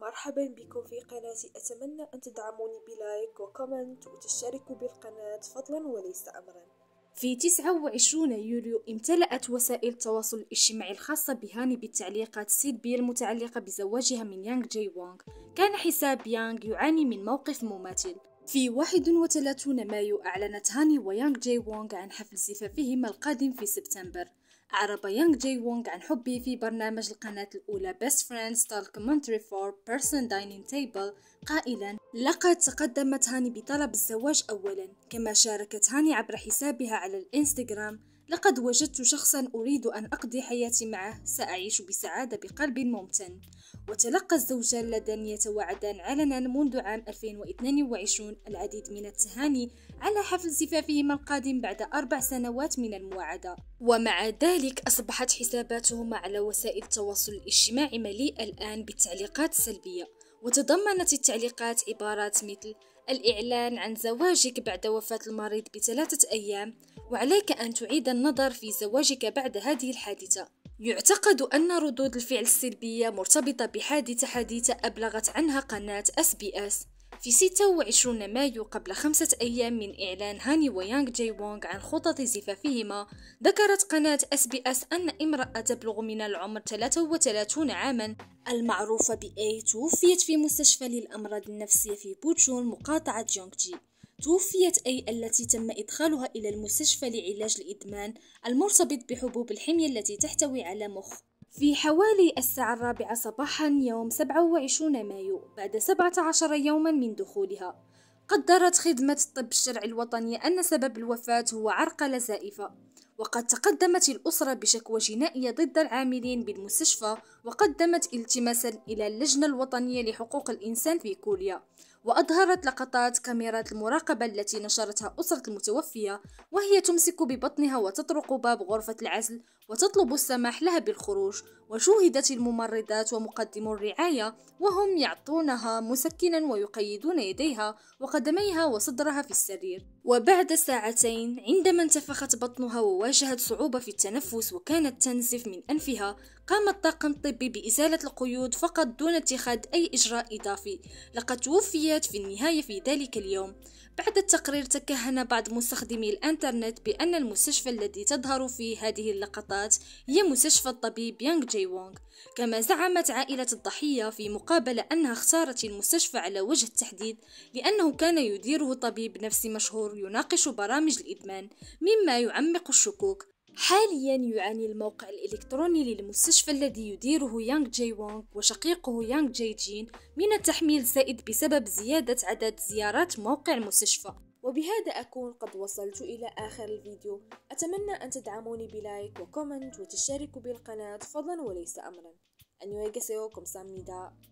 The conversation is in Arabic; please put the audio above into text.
مرحبا بكم في قناتي أتمنى أن تدعموني بلايك وكومنت وتشتركوا بالقناة فضلا وليس أمرا في 29 يوليو امتلأت وسائل التواصل الاجتماعي الخاصة بهاني بالتعليقات السلبية المتعلقة بزواجها من يانغ جي وونغ كان حساب يانغ يعاني من موقف مماثل في 31 مايو أعلنت هاني ويانغ جي وونغ عن حفل زفافهما القادم في سبتمبر أعرب يونغ جي وونغ عن حبه في برنامج القناة الأولى Best Friends Documentary for Person Dining Table قائلا لقد تقدمت هاني بطلب الزواج أولا كما شاركت هاني عبر حسابها على الإنستغرام لقد وجدت شخصا أريد أن أقضي حياتي معه سأعيش بسعادة بقلب ممتن وتلقى الزوجان اللذان يتوعدان علنا منذ عام 2022 العديد من التهاني على حفل زفافهما القادم بعد أربع سنوات من المواعدة ومع ذلك أصبحت حساباتهما على وسائل التواصل الاجتماعي مليئة الآن بالتعليقات السلبية وتضمنت التعليقات عبارات مثل الإعلان عن زواجك بعد وفاة المريض بثلاثة أيام وعليك أن تعيد النظر في زواجك بعد هذه الحادثة يعتقد أن ردود الفعل السلبية مرتبطة بحادثة حديثة أبلغت عنها قناة أس بي أس في 26 مايو قبل خمسة أيام من إعلان هاني ويانغ جاي وونغ عن خطط زفافهما ذكرت قناة اس بي اس أن امرأة تبلغ من العمر 33 عاما المعروفة بأي توفيت في مستشفى للأمراض النفسية في بوتشون مقاطعة جي توفيت أي التي تم إدخالها إلى المستشفى لعلاج الإدمان المرتبط بحبوب الحمية التي تحتوي على مخ في حوالي الساعة الرابعة صباحا يوم 27 مايو بعد 17 يوما من دخولها قدرت خدمة الطب الشرعي الوطني أن سبب الوفاة هو عرقلة زائفة وقد تقدمت الأسرة بشكوى جنائية ضد العاملين بالمستشفى وقدمت التماسا إلى اللجنة الوطنية لحقوق الإنسان في كوريا وأظهرت لقطات كاميرات المراقبة التي نشرتها أسرة المتوفية وهي تمسك ببطنها وتطرق باب غرفة العزل وتطلب السماح لها بالخروج وشوهدت الممرضات ومقدمو الرعاية وهم يعطونها مسكنا ويقيدون يديها وقدميها وصدرها في السرير وبعد ساعتين عندما انتفخت بطنها ووجهها واجهت صعوبة في التنفس وكانت تنزف من أنفها قام الطاقم الطبي بإزالة القيود فقط دون اتخاذ أي إجراء إضافي لقد توفيت في النهاية في ذلك اليوم بعد التقرير تكهن بعض مستخدمي الإنترنت بأن المستشفى الذي تظهر فيه هذه اللقطات هي مستشفى الطبيب يانغ جي وونغ كما زعمت عائلة الضحية في مقابلة أنها اختارت المستشفى على وجه التحديد لأنه كان يديره طبيب نفسي مشهور يناقش برامج الإدمان مما يعمق الشكوك حاليا يعاني الموقع الإلكتروني للمستشفى الذي يديره يانغ جي وونغ وشقيقه يانغ جي جين من التحميل الزائد بسبب زيادة عدد زيارات موقع المستشفى وبهذا أكون قد وصلت إلى آخر الفيديو أتمنى أن تدعموني بلايك وكومنت وتشاركوا بالقناة فضلا وليس أمرا أنيوي جسيو سامي